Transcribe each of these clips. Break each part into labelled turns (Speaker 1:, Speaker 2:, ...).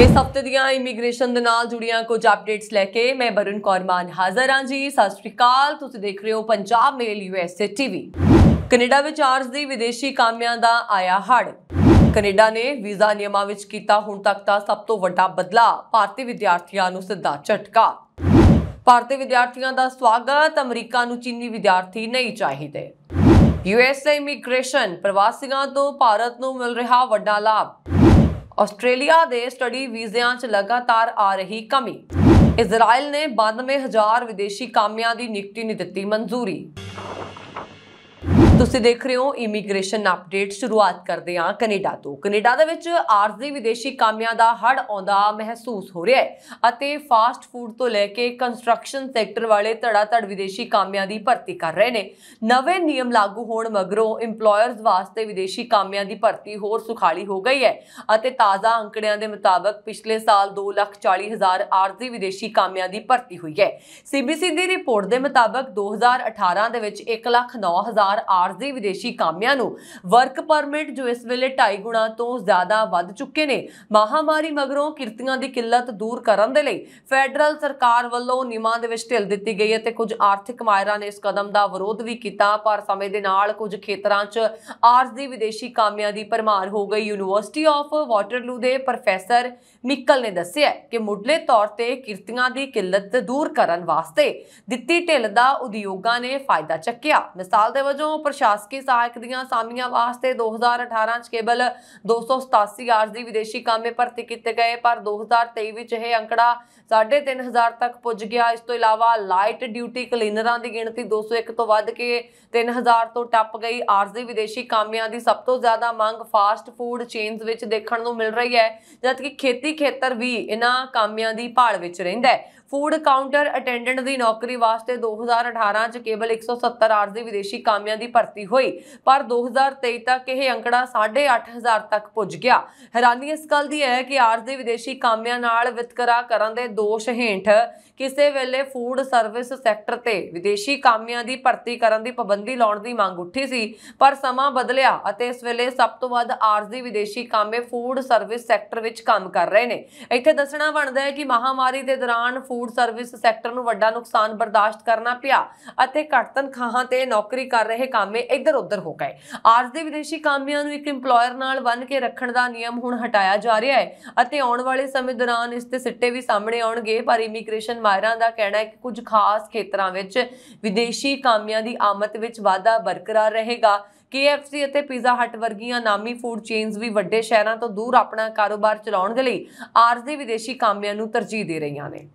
Speaker 1: ਇਸ ਹਫਤੇ ਦੀਆਂ ਇਮੀਗ੍ਰੇਸ਼ਨ ਦੇ ਨਾਲ ਜੁੜੀਆਂ ਕੁਝ ਅਪਡੇਟਸ ਲੈ ਕੇ ਮੈਂ ਬਰਨ ਕੌਰਮਾਨ ਹਾਜ਼ਰ ਹਾਂ ਜੀ ਸਤਿ ਸ਼੍ਰੀ ਅਕਾਲ ਤੁਸੀਂ ਦੇਖ ਰਹੇ ਹੋ Punjab mail USA TV Canada ਵਿੱਚ ਆਰਜ਼ ਦੀ ਵਿਦੇਸ਼ੀ ਕਾਮਿਆਂ ਦਾ ਆਇਆ ਹੜ ਕੈਨੇਡਾ ਨੇ ਵੀਜ਼ਾ ਨਿਯਮਾਂ ਵਿੱਚ ਕੀਤਾ ਹੁਣ ਤੱਕ ਦਾ ਸਭ ਤੋਂ ਵੱਡਾ ਬਦਲਾਅ ਭਾਰਤੀ ਵਿਦਿਆਰਥੀਆਂ ਨੂੰ ਸਿੱਧਾ ਝਟਕਾ ਭਾਰਤੀ ਵਿਦਿਆਰਥੀਆਂ ਦਾ ਸਵਾਗਤ ਅਮਰੀਕਾ ਨੂੰ ਚੀਨੀ ਵਿਦਿਆਰਥੀ ਨਹੀਂ ਚਾਹੀਦੇ ਯੂਐਸਏ ਇਮੀਗ੍ਰੇਸ਼ਨ ਪ੍ਰਵਾਸੀਆਂ ਤੋਂ ਭਾਰਤ ਨੂੰ ਮਿਲ ਰਿਹਾ ਵੱਡਾ ਲਾਭ ਆਸਟ੍ਰੇਲੀਆ ਦੇ ਸਟੱਡੀ ਵੀਜ਼ਿਆਂ 'ਚ ਲਗਾਤਾਰ ਆ ਰਹੀ ਕਮੀ ਇਜ਼ਰਾਈਲ ਨੇ 92000 ਵਿਦੇਸ਼ੀ ਕਾਮਿਆਂ ਦੀ ਨਿਯੁਕਤੀ ਨਹੀਂ ਦਿੱਤੀ ਮਨਜ਼ੂਰੀ ਤੁਸੀਂ ਦੇਖ ਰਹੇ ਹੋ ਇਮੀਗ੍ਰੇਸ਼ਨ ਅਪਡੇਟ ਸ਼ੁਰੂਆਤ ਕਰਦੇ ਹਾਂ ਕੈਨੇਡਾ ਤੋਂ ਕੈਨੇਡਾ ਦੇ ਵਿੱਚ ਆਰਜ਼ੀ ਵਿਦੇਸ਼ੀ ਕਾਮਿਆਂ ਦਾ ਹੜ ਆਉਂਦਾ ਮਹਿਸੂਸ ਹੋ ਰਿਹਾ ਹੈ ਅਤੇ ਫਾਸਟ ਫੂਡ ਤੋਂ ਲੈ ਕੇ ਕੰਸਟਰਕਸ਼ਨ ਸੈਕਟਰ ਵਾਲੇ ਧੜਾ ਧੜ ਵਿਦੇਸ਼ੀ ਕਾਮਿਆਂ ਦੀ ਭਰਤੀ ਕਰ ਰਹੇ ਨੇ ਨਵੇਂ ਨਿਯਮ ਲਾਗੂ ਹੋਣ ਮਗਰੋਂ ਏਮਪਲੋਇਰਸ ਵਾਸਤੇ ਵਿਦੇਸ਼ੀ ਕਾਮਿਆਂ ਦੀ ਭਰਤੀ ਹੋਰ ਸੁਖਾਲੀ ਹੋ ਗਈ ਹੈ ਅਤੇ ਤਾਜ਼ਾ ਅੰਕੜਿਆਂ ਦੇ ਮੁਤਾਬਕ ਪਿਛਲੇ ਸਾਲ 240000 ਆਰਜ਼ੀ ਵਿਦੇਸ਼ੀ ਕਾਮਿਆਂ ਦੀ ਭਰਤੀ ਹੋਈ ਹੈ ਸੀਬੀਸੀ ਦੀ ਰਿਪੋਰਟ ਦੇ ਮੁਤਾਬਕ 2018 ਦੇ ਵਿੱਚ 109000 ਆਰ ਆਰਜ਼ੀ ਵਿਦੇਸ਼ੀ ਕਾਮਿਆਂ ਨੂੰ ਵਰਕ ਪਰਮਿਟ ਜੋ ਇਸ ਵੇਲੇ 2.5 ਗੁਣਾ ਤੋਂ ਜ਼ਿਆਦਾ ਵੱਧ ਚੁੱਕੇ ਨੇ ਮਹਾਮਾਰੀ ਮਗਰੋਂ ਕਿਰਤੀਆਂ ਦੀ ਕਿੱਲਤ ਦੂਰ ਕਰਨ ਦੇ ਲਈ ਫੈਡਰਲ ਸਰਕਾਰ ਵੱਲੋਂ ਨਿਯਮਾਂ ਦੇ ਵਿੱਚ ਢਿੱਲ ਦਿੱਤੀ ਗਈ ਹੈ ਤੇ ਕੁਝ ਆਰਥਿਕ ਮਾਇਰਾਂ ਨੇ ਇਸ ਕਦਮ ਦਾ ਵਿਰੋਧ ਵੀ ਕੀਤਾ ਪਰ ਸਮੇਂ ਦੇ ਨਾਲ ਕੁਝ ਖੇਤਰਾਂ 'ਚ ਆਰਜ਼ੀ ਵਿਦੇਸ਼ੀ ਕਾਮਿਆਂ ਦੀ ਪਰਮਾਰ ਹੋ ਗਈ ਯੂਨੀਵਰਸਿਟੀ ਆਫ ਵਾਟਰਲੂ ਦੇ ਪ੍ਰੋਫੈਸਰ ਮਿੱਕਲ ਨੇ ਦੱਸਿਆ ਕਿ ਮੁੱਢਲੇ ਤੌਰ ਤੇ ਕਿਰਤੀਆਂ ਦੀ ਕਿੱਲਤ ਦੂਰ ਕਰਨ ਵਾਸਤੇ ਦਿੱਤੀ ਢਿੱਲ ਦਾ ਉਦਯੋਗਾਂ ਨੇ ਫਾਇਦਾ ਚੱਕਿਆ ਮਿਸਾਲ ਦੇ ਵਜੋਂ ਸ਼ਾਸਕੀ ਸਹਾਇਕ ਦੀਆਂ ਸਾਮੀਆਂ ਵਾਸਤੇ 2018 ਚ ਕੇਵਲ 287 ਆਰਜ਼ੀ ਵਿਦੇਸ਼ੀ ਕਾਮੇ ਭਰਤੀ ਕੀਤੇ ਗਏ ਪਰ 2023 ਵਿੱਚ ਇਹ ਅੰਕੜਾ 3500 ਤੱਕ ਪੁੱਜ ਗਿਆ ਇਸ ਤੋਂ ਇਲਾਵਾ ਲਾਈਟ ਡਿਊਟੀ ਕਲੀਨਰਾਂ ਦੀ ਗਿਣਤੀ 201 ਤੋਂ ਵੱਧ ਕੇ 3000 ਤੋਂ ਟੱਪ ਗਈ ਆਰਜ਼ੀ ਵਿਦੇਸ਼ੀ ਕਾਮਿਆਂ ਦੀ ਸਭ ਤੋਂ ਜ਼ਿਆਦਾ ਮੰਗ ਫਾਸਟ ਫੂਡ ਚੇਨਸ ਵਿੱਚ ਦੇਖਣ ਨੂੰ ਮਿਲ ਰਹੀ ਹੈ ਜਦਕਿ ਖੇਤੀ ਖੇਤਰ ਵੀ ਇਹਨਾਂ ਕਾਮਿਆਂ ਦੀ ਭਾਲ ਵਿੱਚ ਰਹਿੰਦਾ ਹੈ ਫੂਡ ਕਾਊਂਟਰ ਅਟੈਂਡੈਂਟ ਦੀ ਨੌਕਰੀ ਵਾਸਤੇ 2018 ਚ ਕੇਵਲ 170 ਆਰਜ਼ੀ ਵਿਦੇਸ਼ੀ ਕਾਮਿਆਂ ਦੀ ਭਰਤੀ ਹੋਈ ਪਰ 2023 ਤੱਕ ਇਹ ਅੰਕੜਾ 8.5000 ਤੱਕ ਪੁੱਜ ਗਿਆ ਹੈਰਾਨੀ ਇਸ ਗੱਲ ਦੀ ਹੈ ਕਿ ਆਰਜ਼ੀ ਵਿਦੇਸ਼ੀ ਕਾਮਿਆਂ ਨਾਲ ਵਿਤਕਰਾ ਕਰਨ ਦੇ ਦੋਸ਼ ਹੇਠ ਕਿਸੇ ਵੇਲੇ ਫੂਡ ਸਰਵਿਸ ਸੈਕਟਰ ਤੇ ਵਿਦੇਸ਼ੀ ਕਾਮਿਆਂ ਦੀ ਭਰਤੀ ਕਰਨ ਦੀ ਪਾਬੰਦੀ ਲਾਉਣ ਦੀ ਮੰਗ ਉੱਠੀ ਸੀ ਪਰ ਸਮਾਂ ਬਦਲਿਆ ਅਤੇ ਇਸ ਵੇਲੇ ਸਭ ਤੋਂ ਵੱਧ ਆਰਜ਼ੀ ਵਿਦੇਸ਼ੀ ਕਾਮੇ ਫੂਡ ਸਰਵਿਸ ਸੈਕਟਰ ਵਿੱਚ ਕੰਮ ਕਰ ਰਹੇ ਨੇ ਇੱਥੇ ਦੱਸਣਾ ਬਣਦਾ ਹੈ ਕਿ ਮਹਾਮਾਰੀ ਦੇ ਦੌਰਾਨ ਫੂਡ ਸਰਵਿਸ ਸੈਕਟਰ ਨੂੰ ਵੱਡਾ ਨੁਕਸਾਨ ਬਰਦਾਸ਼ਤ ਕਰਨਾ ਪਿਆ ਅਤੇ ਘੱਟ ਤਨਖਾਹਾਂ ਤੇ ਨੌਕਰੀ ਕਰ ਰਹੇ ਕਾਮੇ ਇੱਧਰ ਉੱਧਰ ਹੋ ਗਏ ਆਰਜ਼ੀ ਵਿਦੇਸ਼ੀ ਕਾਮਿਆਂ ਨੂੰ ਇੱਕ ਏਮਪਲੋਇਰ ਨਾਲ ਬੰਨ ਕੇ ਰੱਖਣ ਦਾ ਨਿਯਮ ਹੁਣ ਹਟਾਇਆ ਜਾ ਰਿਹਾ ਹੈ ਅਤੇ ਆਉਣ ਵਾਲੇ ਸਮੇਂ ਦੌਰਾਨ ਇਸ ਤੇ ਸਿੱਟੇ ਵੀ ਸਾਹਮਣੇ ਆਉਣਗੇ ਪਰ ਇਮੀਗ੍ਰੇਸ਼ਨ ਮਾਹਿਰਾਂ ਦਾ ਕਹਿਣਾ ਹੈ ਕਿ ਕੁਝ ਖਾਸ ਖੇਤਰਾਂ ਵਿੱਚ ਵਿਦੇਸ਼ੀ ਕਾਮਿਆਂ ਦੀ ਆਮਦ ਵਿੱਚ ਵਾਧਾ ਬਰਕਰਾਰ ਰਹੇਗਾ KFC ਅਤੇ ਪੀਜ਼ਾ ਹਟ ਵਰਗੀਆਂ ਨਾਮੀ ਫੂਡ ਚੇਨਸ ਵੀ ਵੱਡੇ ਸ਼ਹਿਰਾਂ ਤੋਂ ਦੂਰ ਆਪਣਾ ਕਾਰੋਬਾਰ ਚਲਾਉਣ ਦੇ ਲਈ ਆਰਜ਼ੀ ਵਿਦੇਸ਼ੀ ਕਾਮਿਆਂ ਨੂੰ ਤਰਜੀਹ ਦੇ ਰਹੀਆਂ ਨੇ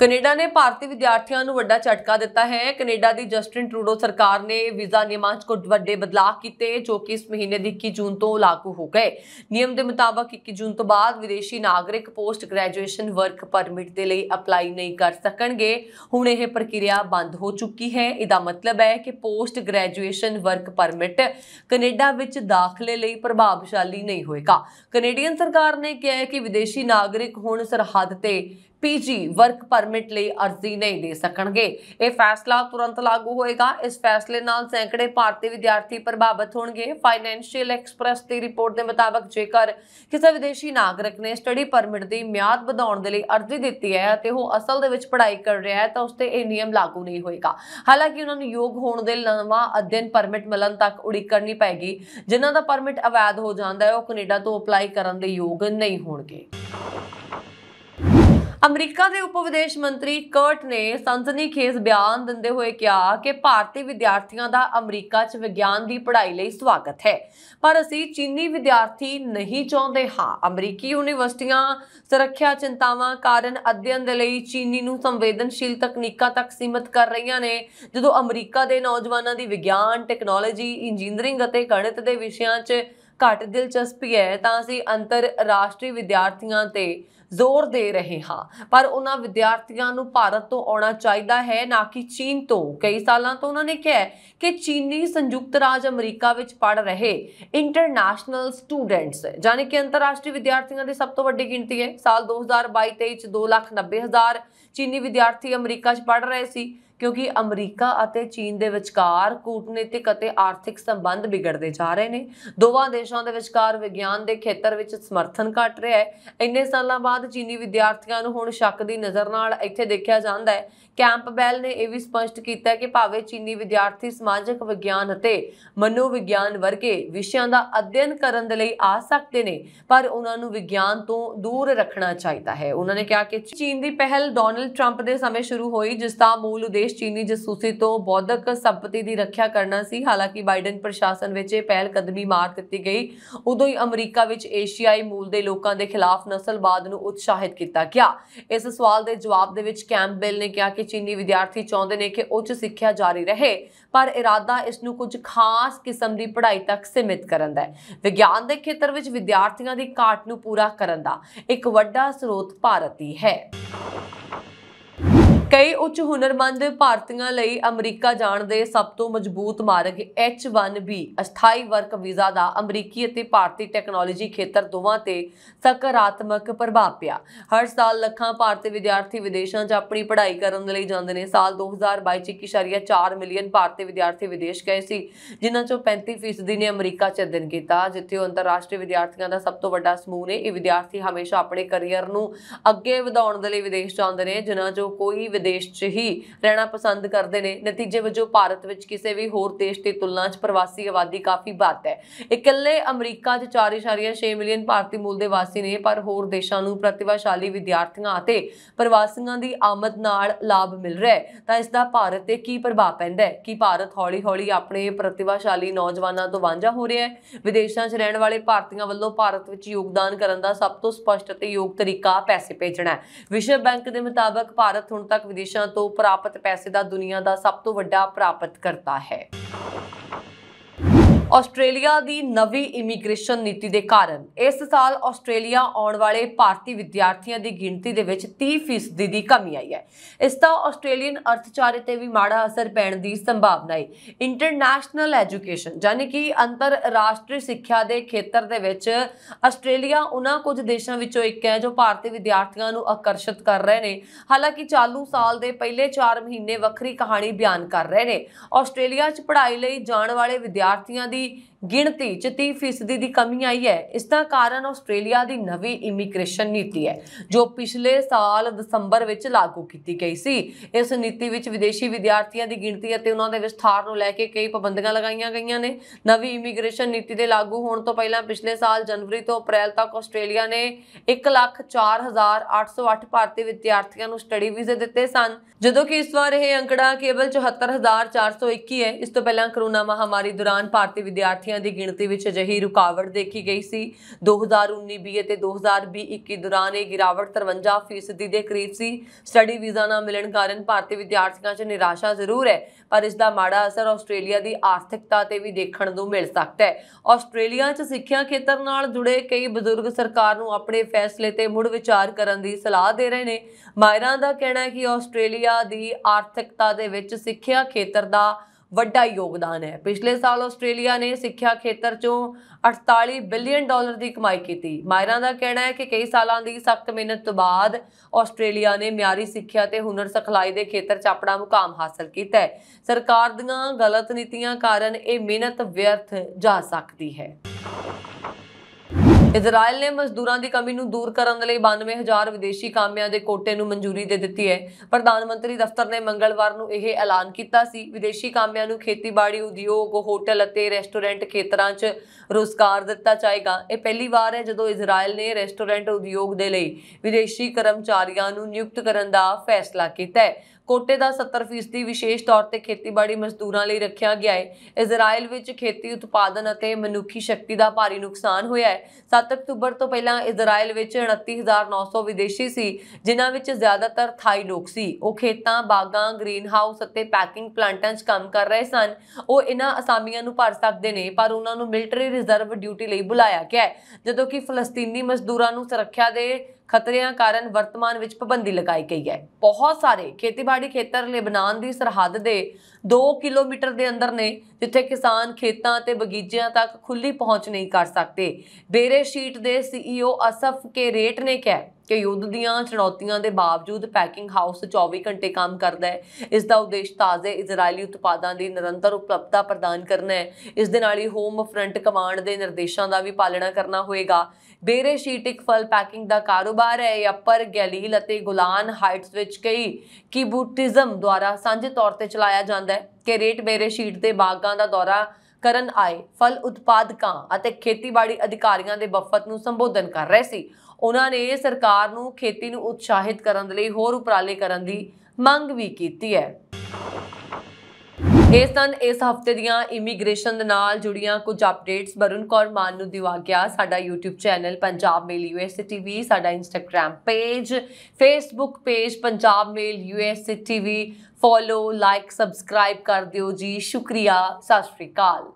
Speaker 1: ਕੈਨੇਡਾ ਨੇ ਭਾਰਤੀ ਵਿਦਿਆਰਥੀਆਂ ਨੂੰ ਵੱਡਾ ਝਟਕਾ ਦਿੱਤਾ ਹੈ ਕੈਨੇਡਾ ਦੀ ਜਸਟਿਨ ਟਰੂਡੋ ਸਰਕਾਰ ਨੇ ਵੀਜ਼ਾ ਨਿਯਮਾਂ 'ਚ ਕੁਝ ਵੱਡੇ ਬਦਲਾਅ ਕੀਤੇ ਜੋ ਕਿ ਇਸ ਮਹੀਨੇ ਦੀ 21 ਜੂਨ ਤੋਂ ਲਾਗੂ ਹੋ ਗਏ ਨਿਯਮ ਦੇ ਮੁਤਾਬਕ 21 ਜੂਨ ਤੋਂ ਬਾਅਦ ਵਿਦੇਸ਼ੀ ਨਾਗਰਿਕ ਪੋਸਟ ਗ੍ਰੈਜੂਏਸ਼ਨ ਵਰਕ ਪਰਮਿਟ ਦੇ ਲਈ ਅਪਲਾਈ ਨਹੀਂ ਕਰ ਸਕਣਗੇ ਹੁਣ ਇਹ ਪ੍ਰਕਿਰਿਆ ਬੰਦ ਹੋ ਚੁੱਕੀ ਹੈ ਇਹਦਾ ਮਤਲਬ ਹੈ ਕਿ post graduation work permit Canada ਵਿੱਚ ਦਾਖਲੇ ਲਈ ਪ੍ਰਭਾਵਸ਼ਾਲੀ ਨਹੀਂ ਹੋਏਗਾ ਕੈਨੇਡੀਅਨ ਸਰਕਾਰ ਨੇ ਕਿਹਾ ਹੈ ਕਿ ਵਿਦੇਸ਼ੀ ਨਾਗਰਿਕ ਹੁਣ ਸਰਹੱਦ ਤੇ ਪੀਜੀ ਵਰਕ ਪਰਮਿਟ ਲਈ ਅਰਜ਼ੀ ਨਹੀਂ ਦੇ ਸਕਣਗੇ ਇਹ ਫੈਸਲਾ ਤੁਰੰਤ ਲਾਗੂ ਹੋਏਗਾ ਇਸ ਫੈਸਲੇ ਨਾਲ ਸੈਂਕੜੇ ਭਾਰਤੀ ਵਿਦਿਆਰਥੀ ਪ੍ਰਭਾਵਿਤ ਹੋਣਗੇ ਫਾਈਨੈਂਸ਼ੀਅਲ ਐਕਸਪ੍ਰੈਸ ਦੀ ਰਿਪੋਰਟ ਦੇ ਮੁਤਾਬਕ ਜੇਕਰ ਕਿਸੇ ਵਿਦੇਸ਼ੀ ਨਾਗਰਿਕ ਨੇ ਸਟੱਡੀ ਪਰਮਿਟ ਦੀ ਮਿਆਦ ਵਧਾਉਣ ਦੇ ਲਈ ਅਰਜ਼ੀ ਦਿੱਤੀ ਹੈ ਅਤੇ ਉਹ ਅਸਲ ਦੇ ਵਿੱਚ ਪੜ੍ਹਾਈ ਕਰ ਰਿਹਾ ਹੈ ਤਾਂ ਉਸ ਤੇ ਇਹ ਨਿਯਮ ਲਾਗੂ ਨਹੀਂ ਹੋਏਗਾ ਹਾਲਾਂਕਿ ਉਹਨਾਂ ਨੂੰ ਯੋਗ ਹੋਣ ਦੇ ਨਵਾਂ ਅਧਿਐਨ ਪਰਮਿਟ ਮਿਲਣ ਤੱਕ ਉਡੀਕ ਕਰਨੀ ਪੈਗੀ ਜਿਨ੍ਹਾਂ ਦਾ ਪਰਮਿਟ ਅਵੈਧ ਹੋ ਜਾਂਦਾ ਹੈ ਉਹ ਕੈਨੇਡਾ ਤੋਂ ਅਪਲਾਈ ਕਰਨ ਦੇ ਯੋਗ ਨਹੀਂ ਹੋਣਗੇ ਅਮਰੀਕਾ ਦੇ ਉਪ ਵਿਦੇਸ਼ ਮੰਤਰੀ ਕਰਟ ਨੇ ਸਨਸਨੀਖੇਜ਼ ਬਿਆਨ ਦਿੰਦੇ ਹੋਏ ਕਿਹਾ ਕਿ ਭਾਰਤੀ ਵਿਦਿਆਰਥੀਆਂ ਦਾ ਅਮਰੀਕਾ 'ਚ ਵਿਗਿਆਨ ਦੀ ਪੜ੍ਹਾਈ ਲਈ ਸਵਾਗਤ ਹੈ ਪਰ ਅਸੀਂ ਚੀਨੀ ਵਿਦਿਆਰਥੀ ਨਹੀਂ ਚਾਹੁੰਦੇ ਹਾਂ ਅਮਰੀਕੀ ਯੂਨੀਵਰਸਿਟੀਆਂ ਸੁਰੱਖਿਆ ਚਿੰਤਾਵਾਂ ਕਾਰਨ ਅਧਿਐਨ ਦੇ ਲਈ ਚੀਨੀ ਨੂੰ ਸੰਵੇਦਨਸ਼ੀਲ ਤਕਨੀਕਾਂ ਤੱਕ ਸੀਮਤ ਕਰ ਰਹੀਆਂ ਨੇ ਜਦੋਂ ਅਮਰੀਕਾ ਦੇ ਨੌਜਵਾਨਾਂ ਦੀ ਵਿਗਿਆਨ ਟੈਕਨੋਲੋਜੀ ਇੰਜੀਨੀਅਰਿੰਗ ਅਤੇ ਗਣਿਤ ਦੇ ਵਿਸ਼ਿਆਂ 'ਚ ਘੱਟ ਦਿਲਚਸਪੀ ਹੈ ਤਾਂ ਅਸੀਂ ਅੰਤਰਰਾਸ਼ਟਰੀ ਵਿਦਿਆਰਥੀਆਂ ਤੇ ਜ਼ੋਰ ਦੇ ਰਹੇ ਹਾਂ ਪਰ ਉਹਨਾਂ ਵਿਦਿਆਰਥੀਆਂ ਨੂੰ ਭਾਰਤ ਤੋਂ ਆਉਣਾ ਚਾਹੀਦਾ ਹੈ ਨਾ ਕਿ ਚੀਨ ਤੋਂ ਕਈ ਸਾਲਾਂ ਤੋਂ ਉਹਨਾਂ ਨੇ ਕਿਹਾ ਕਿ ਚੀਨੀ ਸੰਯੁਕਤ ਰਾਜ ਅਮਰੀਕਾ ਵਿੱਚ ਪੜ ਰਹੇ ਇੰਟਰਨੈਸ਼ਨਲ ਸਟੂਡੈਂਟਸ ਜਾਨੀ ਕਿ ਅੰਤਰਰਾਸ਼ਟਰੀ ਵਿਦਿਆਰਥੀਆਂ ਦੀ ਸਭ ਤੋਂ ਵੱਡੀ ਗਿਣਤੀ ਹੈ ਸਾਲ 2022-23 ਚ 2,90,000 ਚੀਨੀ ਵਿਦਿਆਰਥੀ ਅਮਰੀਕਾ 'ਚ ਪੜ ਰਹੇ ਸੀ ਕਿਉਂਕਿ ਅਮਰੀਕਾ ਅਤੇ ਚੀਨ ਦੇ ਵਿਚਕਾਰ ਕੂਟਨੀਤਿਕ ਅਤੇ ਆਰਥਿਕ ਸੰਬੰਧ ਵਿਗੜਦੇ ਜਾ ਰਹੇ ਨੇ ਦੋਵਾਂ ਦੇਸ਼ਾਂ ਦੇ ਵਿਚਕਾਰ ਵਿਗਿਆਨ ਦੇ ਖੇਤਰ ਵਿੱਚ ਸਮਰਥਨ ਘਟ ਰਿਹਾ ਹੈ ਇੰਨੇ ਸਾਲਾਂ ਬਾਅਦ ਚੀਨੀ ਵਿਦਿਆਰਥੀਆਂ ਨੂੰ ਹੁਣ ਸ਼ੱਕ ਦੀ ਨਜ਼ਰ ਨਾਲ ਇੱਥੇ ਦੇਖਿਆ ਜਾਂਦਾ ਹੈ ਕੈਂਪ ਬੈਲ ਨੇ ਇਹ ਵੀ ਸਪਸ਼ਟ ਕੀਤਾ ਕਿ ਭਾਵੇਂ ਚੀਨੀ ਵਿਦਿਆਰਥੀ ਸਮਾਜਿਕ ਵਿਗਿਆਨ ਅਤੇ ਮਨੋਵਿਗਿਆਨ ਵਰਗੇ ਵਿਸ਼ਿਆਂ ਦਾ ਅਧਿਐਨ ਕਰਨ ਦੇ ਲਈ ਆ ਸਕਦੇ ਨੇ ਪਰ ਉਹਨਾਂ ਨੂੰ ਵਿਗਿਆਨ ਤੋਂ ਦੂਰ ਰੱਖਣਾ ਚਾਹੀਦਾ ਹੈ ਉਹਨਾਂ ਨੇ ਕਿਹਾ ਕਿ ਚੀਨ ਦੀ ਪਹਿਲ ਡੋਨਲਡ ਟਰੰਪ ਦੇ ਸਮੇਂ ਸ਼ੁਰੂ ਹੋਈ ਜਿਸ ਦਾ ਮੂਲ ਉਦੇਸ਼ ਵਿਦੇਸ਼ ਚੀਨੀ ਜਸੂਸੀ ਤੋਂ ਬੌਧਕ ਸੰਪਤੀ ਦੀ ਰੱਖਿਆ ਕਰਨਾ ਸੀ ਹਾਲਾਂਕਿ ਬਾਈਡਨ ਪ੍ਰਸ਼ਾਸਨ ਵਿੱਚ ਇਹ ਪਹਿਲ ਕਦਮੀ ਮਾਰ ਦਿੱਤੀ ਗਈ ਉਦੋਂ ਹੀ ਅਮਰੀਕਾ ਵਿੱਚ ਏਸ਼ੀਆਈ ਮੂਲ ਦੇ ਲੋਕਾਂ ਦੇ ਖਿਲਾਫ ਨਸਲਵਾਦ ਨੂੰ ਉਤਸ਼ਾਹਿਤ ਕੀਤਾ ਗਿਆ ਇਸ ਸਵਾਲ ਦੇ ਜਵਾਬ ਦੇ ਵਿੱਚ ਕੈਂਪਬੈਲ ਨੇ ਕਿਹਾ ਕਿ ਚੀਨੀ ਵਿਦਿਆਰਥੀ ਚਾਹੁੰਦੇ ਨੇ ਕਿ ਉੱਚ ਸਿੱਖਿਆ ਜਾਰੀ ਰਹੇ ਪਰ ਇਰਾਦਾ ਇਸ ਨੂੰ ਕੁਝ ਖਾਸ ਕਿਸਮ ਦੀ ਪੜ੍ਹਾਈ ਤੱਕ ਸੀਮਿਤ ਕਰਨ ਦਾ ਹੈ ਵਿਗਿਆਨ ਦੇ ਖੇਤਰ ਵਿੱਚ ਵਿਦਿਆਰਥੀਆਂ ਦੀ ਘਾਟ ਨੂੰ ਪੂਰਾ ਕਰਨ ਦਾ ਇੱਕ ਵੱਡਾ ਸਰੋਤ ਭਾਰਤ ਹੀ ਹੈ ਕਈ ਉੱਚ ਹੁਨਰਮੰਦ ਭਾਰਤੀਆਂ ਲਈ ਅਮਰੀਕਾ ਜਾਣ ਦੇ ਸਭ ਤੋਂ ਮਜ਼ਬੂਤ ਮਾਰਗ H1B ਅਸਥਾਈ ਵਰਕ ਵੀਜ਼ਾ ਦਾ ਅਮਰੀਕੀ ਅਤੇ ਭਾਰਤੀ ਟੈਕਨੋਲੋਜੀ ਖੇਤਰ ਦੋਵਾਂ ਤੇ ਸਕਾਰਾਤਮਕ ਪ੍ਰਭਾਵ ਪਿਆ ਹਰ ਸਾਲ ਲੱਖਾਂ ਭਾਰਤੀ ਵਿਦਿਆਰਥੀ ਵਿਦੇਸ਼ਾਂ 'ਚ ਆਪਣੀ ਪੜ੍ਹਾਈ ਕਰਨ ਲਈ ਜਾਂਦੇ ਨੇ ਸਾਲ 2022 'ਚ 1.4 ਮਿਲੀਅਨ ਭਾਰਤੀ ਵਿਦਿਆਰਥੀ ਵਿਦੇਸ਼ ਗਏ ਸੀ ਜਿਨ੍ਹਾਂ 'ਚੋਂ 35% ਨੇ ਅਮਰੀਕਾ 'ਚ ਅਧਿਐਨ ਕੀਤਾ ਜਿੱਥੇ ਉਹ ਅੰਤਰਰਾਸ਼ਟਰੀ ਵਿਦਿਆਰਥੀਆਂ ਦਾ ਸਭ ਤੋਂ ਵੱਡਾ ਸਮੂਹ ਨੇ ਇਹ ਵਿਦਿਆਰਥੀ ਹਮੇਸ਼ਾ ਆਪਣੇ ਕੈਰੀਅਰ ਨੂੰ ਅੱਗੇ ਵਧਾਉਣ ਦੇ ਲਈ ਵਿਦੇਸ਼ ਜਾਂਦੇ ਨੇ ਜਿਨ੍ਹਾਂ 'ਚੋਂ ਕੋਈ ਵਿਦੇਸ਼ 'ਚ ਹੀ ਰਹਿਣਾ ਪਸੰਦ ਕਰਦੇ ਨੇ ਨਤੀਜੇ ਵਜੋਂ ਭਾਰਤ ਵਿੱਚ ਕਿਸੇ ਵੀ ਹੋਰ ਦੇਸ਼ ਦੀ ਤੁਲਨਾ 'ਚ ਪ੍ਰਵਾਸੀ ਆਬਾਦੀ ਕਾਫੀ ਵੱਧ ਹੈ ਇਕੱਲੇ ਅਮਰੀਕਾ 'ਚ 4.6 ਮਿਲੀਅਨ ਭਾਰਤੀ ਮੂਲ ਦੇ ਵਾਸੀ ਨੇ ਪਰ ਹੋਰ ਦੇਸ਼ਾਂ ਨੂੰ ਪ੍ਰਤਿਭਾਸ਼ਾਲੀ ਵਿਦਿਆਰਥੀਆਂ ਅਤੇ ਪ੍ਰਵਾਸੀਆਂ ਦੀ ਆਮਦ ਨਾਲ ਲਾਭ ਮਿਲ ਰਿਹਾ ਹੈ ਤਾਂ ਇਸ ਦਾ ਭਾਰਤ ਤੇ ਕੀ ਪ੍ਰਭਾਵ ਪੈਂਦਾ ਹੈ ਕੀ ਭਾਰਤ ਹੌਲੀ-ਹੌਲੀ ਆਪਣੇ ਪ੍ਰਤਿਭਾਸ਼ਾਲੀ ਨੌਜਵਾਨਾਂ ਤੋਂ ਵਾਂਝਾ ਹੋ ਰਿਹਾ ਹੈ ਵਿਦੇਸ਼ਾਂ 'ਚ ਰਹਿਣ ਵਾਲੇ ਭਾਰਤੀਆਂ ਵੱਲੋਂ ਭਾਰਤ ਵਿੱਚ ਯੋਗਦਾਨ ਕਰਨ ਦਾ ਸਭ ਤੋਂ ਸਪਸ਼ਟ ਅਤੇ ਯੋਗ ਤਰੀਕਾ ਪੈਸੇ ਭੇਜਣਾ ਹੈ ਵਿਸ਼ਵ ਬੈਂਕ ਦੇ ਮੁਤਾਬਕ ਭਾਰਤ ਹੁਣ ਤੱਕ ਵਿਦੇਸ਼ਾਂ ਤੋਂ ਪ੍ਰਾਪਤ ਪੈਸੇ ਦਾ ਦੁਨੀਆ ਦਾ ਸਭ ਤੋਂ ਵੱਡਾ ਪ੍ਰਾਪਤ ਕਰਤਾ ਹੈ ਆਸਟ੍ਰੇਲੀਆ ਦੀ ਨਵੀਂ ਇਮੀਗ੍ਰੇਸ਼ਨ ਨੀਤੀ ਦੇ ਕਾਰਨ ਇਸ ਸਾਲ ਆਸਟ੍ਰੇਲੀਆ ਆਉਣ ਵਾਲੇ ਭਾਰਤੀ ਵਿਦਿਆਰਥੀਆਂ ਦੀ ਗਿਣਤੀ ਦੇ ਵਿੱਚ 30% ਦੀ ਕਮੀ ਆਈ ਹੈ ਇਸ ਦਾ ਆਸਟ੍ਰੇਲੀਅਨ ਅਰਥਚਾਰੇ ਤੇ ਵੀ ਮਾੜਾ ਅਸਰ ਪੈਣ ਦੀ ਸੰਭਾਵਨਾ ਹੈ ਇੰਟਰਨੈਸ਼ਨਲ ਐਜੂਕੇਸ਼ਨ ਯਾਨੀ ਕਿ ਅੰਤਰਰਾਸ਼ਟਰੀ ਸਿੱਖਿਆ ਦੇ ਖੇਤਰ ਦੇ ਵਿੱਚ ਆਸਟ੍ਰੇਲੀਆ ਉਹਨਾਂ ਕੁਝ ਦੇਸ਼ਾਂ ਵਿੱਚੋਂ ਇੱਕ ਹੈ ਜੋ ਭਾਰਤੀ ਵਿਦਿਆਰਥੀਆਂ ਨੂੰ ਆਕਰਸ਼ਿਤ ਕਰ ਰਹੇ ਨੇ ਹਾਲਾਂਕਿ ਚਾਲੂ ਸਾਲ ਦੇ ਪਹਿਲੇ 4 ਮਹੀਨੇ ਵੱਖਰੀ ਕਹਾਣੀ ਬਿਆਨ ਕਰ ਰਹੇ ਨੇ ਆਸਟ੍ਰੇਲੀਆ 'ਚ ਪੜ੍ਹਾਈ ਲਈ ਜਾਣ ਵਾਲੇ ਵਿਦਿਆਰਥੀਆਂ ਦੀ we ਗਿਣਤੀ 'ਚ 30% ਦੀ ਕਮੀ ਆਈ ਹੈ ਇਸ ਦਾ ਕਾਰਨ ਆਸਟ੍ਰੇਲੀਆ ਦੀ ਨਵੀਂ ਇਮੀਗ੍ਰੇਸ਼ਨ ਨੀਤੀ ਹੈ ਜੋ ਪਿਛਲੇ ਸਾਲ ਦਸੰਬਰ ਵਿੱਚ ਲਾਗੂ ਕੀਤੀ ਗਈ ਸੀ ਇਸ ਨੀਤੀ ਵਿੱਚ ਵਿਦੇਸ਼ੀ ਵਿਦਿਆਰਥੀਆਂ ਦੀ ਗਿਣਤੀ ਅਤੇ ਉਹਨਾਂ ਦੇ ਵਿਸਥਾਰ ਨੂੰ ਲੈ ਕੇ ਕਈ ਪਾਬੰਦੀਆਂ ਲਗਾਈਆਂ ਗਈਆਂ ਨੇ ਨਵੀਂ ਇਮੀਗ੍ਰੇਸ਼ਨ ਨੀਤੀ ਦੇ ਲਾਗੂ ਹੋਣ ਤੋਂ ਪਹਿਲਾਂ ਪਿਛਲੇ ਸਾਲ ਜਨਵਰੀ ਤੋਂ ਅਪ੍ਰੈਲ ਤੱਕ ਆਸਟ੍ਰੇਲੀਆ ਨੇ 104808 ਭਾਰਤੀ ਵਿਦਿਆਰਥੀਆਂ ਨੂੰ ਸਟੱਡੀ ਵੀਜ਼ੇ ਦਿੱਤੇ ਸਨ ਜਦੋਂ ਕਿ ਇਸ ਵਾਰ ਇਹ ਅੰਕੜਾ ਕੇਵਲ 74421 ਹੈ ਇਸ ਤੋਂ ਪਹਿਲਾਂ ਕਰੋਨਾ ਮਹਾਮਾਰੀ ਦੌਰਾਨ ਭਾਰਤੀ ਵਿਦਿਆਰਥੀ ਵਿਦਿਆਰਥੀਆਂ ਦੀ ਗਿਣਤੀ ਵਿੱਚ ਅਜਿਹੀ ਰੁਕਾਵਟ ਦੇਖੀ ਗਈ ਸੀ 2019-20 ਅਤੇ 2020-21 ਦੌਰਾਨ ਇਹ ਗਿਰਾਵਟ 53% ਦੇ ਕਰੀਬ ਸੀ ਸਟੱਡੀ ਵੀਜ਼ਾ ਨਾ ਮਿਲਣ ਕਾਰਨ ਭਾਰਤੀ ਵਿਦਿਆਰਥੀਆਂ 'ਚ ਨਿਰਾਸ਼ਾ ਜ਼ਰੂਰ ਹੈ ਪਰ ਇਸ ਦਾ ਮਾੜਾ ਅਸਰ ਆਸਟ੍ਰੇਲੀਆ ਦੀ ਆਰਥਿਕਤਾ ਤੇ ਵੀ ਦੇਖਣ ਨੂੰ ਮਿਲ ਸਕਦਾ ਹੈ ਆਸਟ੍ਰੇਲੀਆ 'ਚ ਸਿੱਖਿਆ ਖੇਤਰ ਨਾਲ ਜੁੜੇ ਕਈ ਬਜ਼ੁਰਗ ਸਰਕਾਰ ਨੂੰ ਆਪਣੇ ਫੈਸਲੇ ਤੇ ਮੁੜ ਵਿਚਾਰ ਕਰਨ ਦੀ ਸਲਾਹ ਦੇ ਰਹੇ ਨੇ ਮਾਇਰਾਂ ਦਾ ਕਹਿਣਾ ਹੈ ਕਿ ਆਸਟ੍ਰੇਲੀਆ ਦੀ ਆਰਥਿਕਤਾ ਦੇ ਵਿੱਚ ਸਿੱਖਿਆ ਖੇਤਰ ਦਾ ਵੱਡਾ ਯੋਗਦਾਨ ਹੈ ਪਿਛਲੇ ਸਾਲ ਆਸਟ੍ਰੇਲੀਆ ਨੇ ਸਿੱਖਿਆ ਖੇਤਰ ਚੋਂ 48 ਬਿਲੀਅਨ ਡਾਲਰ ਦੀ ਕਮਾਈ ਕੀਤੀ ਮਾਇਰਾਂ ਦਾ ਕਹਿਣਾ ਹੈ ਕਿ ਕਈ ਸਾਲਾਂ ਦੀ ਸਖਤ ਮਿਹਨਤ ਤੋਂ ਬਾਅਦ ਆਸਟ੍ਰੇਲੀਆ ਨੇ ਮਿਆਰੀ ਸਿੱਖਿਆ ਤੇ ਹੁਨਰ ਸਖਲਾਈ ਦੇ ਖੇਤਰ 'ਚ ਆਪਣਾ ਮੁਕਾਮ ਹਾਸਲ ਕੀਤਾ ਹੈ ਸਰਕਾਰ ਦੀਆਂ ਗਲਤ ਨੀਤੀਆਂ ਕਾਰਨ ਇਹ ਮਿਹਨਤ ਵਿਅਰਥ ਜਾ ਸਕਦੀ ਹੈ ਇਜ਼ਰਾਈਲ ਨੇ ਮਜ਼ਦੂਰਾਂ ਦੀ ਕਮੀ ਨੂੰ ਦੂਰ ਕਰਨ ਲਈ 92000 ਵਿਦੇਸ਼ੀ ਕਾਮਿਆਂ ਦੇ ਕੋਟੇ ਨੂੰ ਮਨਜ਼ੂਰੀ ਦੇ ਦਿੱਤੀ ਹੈ ਪ੍ਰਧਾਨ ਮੰਤਰੀ ਦਫ਼ਤਰ ਨੇ ਮੰਗਲਵਾਰ ਨੂੰ ਇਹ ਐਲਾਨ ਕੀਤਾ ਸੀ ਵਿਦੇਸ਼ੀ ਕਾਮਿਆਂ ਨੂੰ ਖੇਤੀਬਾੜੀ ਉਦਯੋਗ ਹੋਟਲ ਅਤੇ ਰੈਸਟੋਰੈਂਟ ਖੇਤਰਾਂ 'ਚ ਰੋਜ਼ਗਾਰ ਦਿੱਤਾ ਜਾਏਗਾ ਇਹ ਪਹਿਲੀ ਵਾਰ ਹੈ ਜਦੋਂ ਇਜ਼ਰਾਈਲ ਨੇ ਰੈਸਟੋਰੈਂਟ ਉਦਯੋਗ ਦੇ ਲਈ ਵਿਦੇਸ਼ੀ ਕਰਮਚਾਰੀਆਂ ਨੂੰ ਨਿਯੁਕਤ ਕਰਨ ਦਾ ਫੈਸਲਾ ਕੀਤਾ ਹੈ ਕੋਟੇ ਦਾ 70% ਵਿਸ਼ੇਸ਼ ਤੌਰ ਤੇ ਖੇਤੀਬਾੜੀ ਮਜ਼ਦੂਰਾਂ ਲਈ ਰੱਖਿਆ ਗਿਆ ਹੈ ਇਜ਼ਰਾਈਲ ਵਿੱਚ ਖੇਤੀ ਉਤਪਾਦਨ ਅਤੇ ਮਨੁੱਖੀ ਸ਼ਕਤੀ ਦਾ ਭਾਰੀ ਨੁਕਸਾਨ ਹੋਇਆ ਹੈ 7 ਅਕਤੂਬਰ ਤੋਂ ਪਹਿਲਾਂ ਇਜ਼ਰਾਈਲ ਵਿੱਚ 29900 ਵਿਦੇਸ਼ੀ ਸੀ ਜਿਨ੍ਹਾਂ ਵਿੱਚ ਜ਼ਿਆਦਾਤਰ ਥਾਈ ਲੋਕ ਸੀ ਉਹ ਖੇਤਾਂ ਬਾਗਾਂ ਗ੍ਰੀਨ ਹਾਊਸ ਅਤੇ ਪੈਕਿੰਗ ਪਲਾਂਟਾਂ 'ਚ ਕੰਮ ਕਰ ਰਹੇ ਸਨ ਉਹ ਇਹਨਾਂ ਅਸਾਮੀਆਂ ਨੂੰ ਭਰ ਸਕਦੇ ਨੇ ਪਰ ਉਹਨਾਂ ਨੂੰ ਮਿਲਟਰੀ ਰਿਜ਼ਰਵ ਡਿਊਟੀ ਲਈ ਬੁਲਾਇਆ ਗਿਆ ਹੈ ਜਦੋਂ ਕਿ ਫਲਸਤੀਨੀ ਮਜ਼ਦੂਰਾਂ ਨੂੰ ਸੁਰੱਖਿਆ ਦੇ ਖਤਰਿਆਂ ਕਾਰਨ ਵਰਤਮਾਨ ਵਿੱਚ ਪਾਬੰਦੀ ਲਗਾਈ ਗਈ ਹੈ ਬਹੁਤ ਸਾਰੇ ਖੇਤੀਬਾੜੀ ਖੇਤਰ ਲਿਬਨਾਨ ਦੀ ਸਰਹੱਦ ਦੇ 2 ਕਿਲੋਮੀਟਰ ਦੇ ਅੰਦਰ ਨੇ ਜਿੱਥੇ ਕਿਸਾਨ ਖੇਤਾਂ ਤੇ ਬਗੀਚਿਆਂ ਤੱਕ ਖੁੱਲੀ ਪਹੁੰਚ ਨਹੀਂ ਕਰ ਸਕਦੇ ਬੇਰੇ ਸ਼ੀਟ ਦੇ ਸੀਈਓ e ਅਸਫ ਕੇ ਰੇਟ ਨੇ ਕਿਹਾ ਕਿ ਯੁੱਧ ਦੀਆਂ ਚੁਣੌਤੀਆਂ ਦੇ ਬਾਵਜੂਦ ਪੈਕਿੰਗ ਹਾਊਸ 24 ਘੰਟੇ ਕੰਮ ਕਰਦਾ ਹੈ ਇਸ ਦਾ ਉਦੇਸ਼ ਤਾਜ਼ੇ ਇਜ਼ਰਾਈਲੀ ਉਤਪਾਦਾਂ ਦੀ ਨਿਰੰਤਰ ਉਪਲਬਧਤਾ ਪ੍ਰਦਾਨ ਕਰਨਾ ਹੈ ਇਸ ਦੇ ਨਾਲ ਹੀ ਹੋਮ ਫਰੰਟ ਕਮਾਂਡ ਦੇ ਨਿਰਦੇਸ਼ਾਂ ਦਾ ਵੀ ਪਾਲਣਾ ਕਰਨਾ ਹੋਏਗਾ ਬੇਰੇ ਸ਼ੀਟ ਇੱਕ ਫਲ ਪੈਕਿੰਗ ਦਾ ਕਾਰੋਬਾਰ ਹੈ ਇਹ ਅਪਰ ਗੈਲੀਲ ਅਤੇ ਗੁਲਾਨ ਹਾਈਟਸ ਵਿੱਚ ਕਈ ਕਿਬੂਟਿਜ਼ਮ ਦੁਆਰਾ ਸਾਂਝੇ ਤੌਰ ਤੇ ਚਲਾਇਆ ਜਾਂਦਾ ਹੈ ਕਿ ਰੇਟ ਬੇਰੇ ਸ਼ੀਟ ਦੇ ਬਾਗਾਂ ਦਾ ਦੌਰਾ ਕਰਨ ਆਏ ਫਲ ਉਤਪਾਦਕਾਂ ਅਤੇ ਖੇਤੀਬਾੜੀ ਅਧਿਕਾਰੀਆਂ ਦੇ ਵਫਦ ਨੂੰ ਸੰਬੋਧਨ ਕਰ ਰਹੇ ਸੀ ਉਹਨਾਂ ਨੇ ਸਰਕਾਰ ਨੂੰ ਖੇਤੀ ਨੂੰ ਉਤਸ਼ਾਹਿਤ ਕਰਨ ਦੇ ਲਈ ਹੋਰ ਉਪਰਾਲੇ ਕਰਨ ਦੀ ਮੰਗ ਵੀ ਕੀਤੀ ਹੈ ਇਹ ਸਨ ਇਸ ਹਫਤੇ ਦੀਆਂ ਇਮੀਗ੍ਰੇਸ਼ਨ ਦੇ ਨਾਲ ਜੁੜੀਆਂ ਕੁਝ ਅਪਡੇਟਸ ਵਰੁਣ ਕੌਰ ਮਾਨ ਨੂੰ ਦਿਵਾ ਗਿਆ ਸਾਡਾ YouTube channel Punjab mail USA TV ਸਾਡਾ Instagram page Facebook page Punjab mail USA TV follow like subscribe ਕਰ ਦਿਓ ਜੀ ਸ਼ੁਕਰੀਆ ਸਤਿ ਸ਼੍ਰੀ ਅਕਾਲ